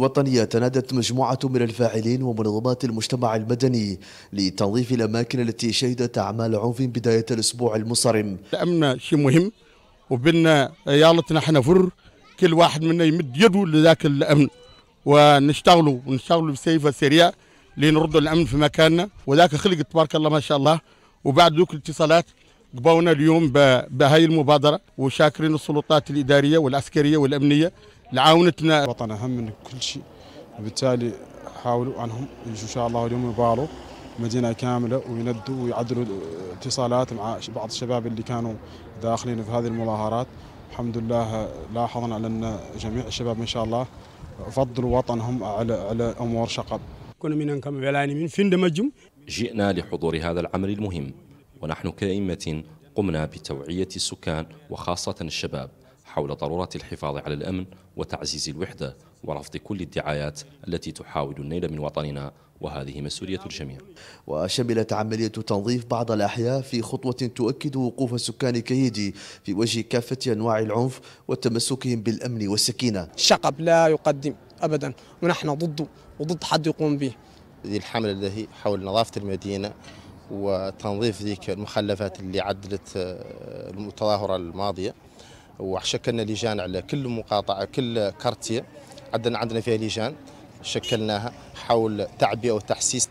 وطنية تنادت مجموعة من الفاعلين ومنظمات المجتمع المدني لتنظيف الأماكن التي شهدت أعمال عنف بداية الأسبوع المصرم الأمن شيء مهم وبنا يالتنا احنا فر كل واحد منا يمد يده لذاك الأمن ونشتغلوا ونشتغلوا بسيف سريع لنردوا الأمن في مكاننا وذاك خلق تبارك الله ما شاء الله وبعد ذوك الاتصالات قبونا اليوم بهاي المبادرة وشاكرين السلطات الإدارية والعسكرية والأمنية لعاونتنا الوطن أهم من كل شيء وبالتالي حاولوا أنهم إن شاء الله اليوم يباروا مدينة كاملة ويندوا ويعدلوا اتصالات مع بعض الشباب اللي كانوا داخلين في هذه المظاهرات الحمد لله لاحظنا ان جميع الشباب إن شاء الله فضلوا وطنهم على على أمور شقب كنا من كم من فين دمجم جئنا لحضور هذا العمل المهم ونحن كأئمة قمنا بتوعية السكان وخاصة الشباب حول ضرورة الحفاظ على الأمن وتعزيز الوحدة ورفض كل الدعايات التي تحاول النيل من وطننا وهذه مسؤولية الجميع وشملت عملية تنظيف بعض الأحياء في خطوة تؤكد وقوف سكان كيدي في وجه كافة أنواع العنف وتمسكهم بالأمن والسكينة الشقب لا يقدم أبدا ونحن ضده وضد حد يقوم به هذه الحملة التي حول نظافة المدينة وتنظيف ذيك المخلفات اللي عدلت آه، المتظاهرة الماضية وشكلنا لجان على كل مقاطعه كل كارتيه عندنا عندنا فيها لجان شكلناها حول تعبئة وتحسيس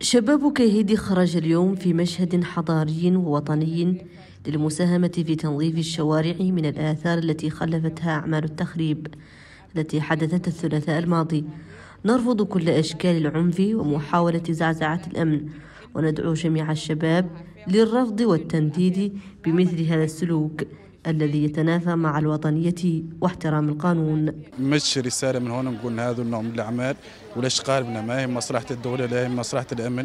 شباب كهيدي خرج اليوم في مشهد حضاري ووطني للمساهمة في تنظيف الشوارع من الآثار التي خلفتها أعمال التخريب التي حدثت الثلاثاء الماضي نرفض كل أشكال العنف ومحاولة زعزعة الأمن وندعو جميع الشباب للرفض والتنديد بمثل هذا السلوك الذي يتنافى مع الوطنية واحترام القانون مش رسالة من هون نقول هذا النوع من الأعمال ولاش قالبنا ما هي مصلحة الدولة لا هي مصلحة الأمن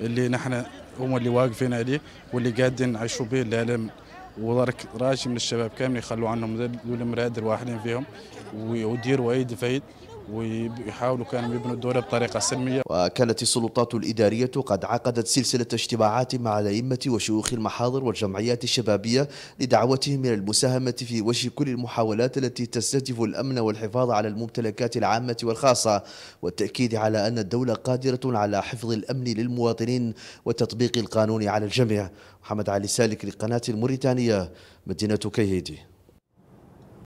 اللي نحن هم اللي واقفين عليه واللي قادين نعيشوا به الألم وضرك راجي من الشباب كامل يخلوا عنهم ذول المراد واحدين فيهم ويديروا أي فايد ويحاولوا كانوا يبنوا الدولة بطريقة سلمية وكانت السلطات الإدارية قد عقدت سلسلة اجتماعات مع الأئمة وشيوخ المحاضر والجمعيات الشبابية لدعوتهم إلى المساهمة في وجه كل المحاولات التي تستهدف الأمن والحفاظ على الممتلكات العامة والخاصة والتأكيد على أن الدولة قادرة على حفظ الأمن للمواطنين وتطبيق القانون على الجميع محمد علي سالك لقناة الموريتانية مدينة كيهيدي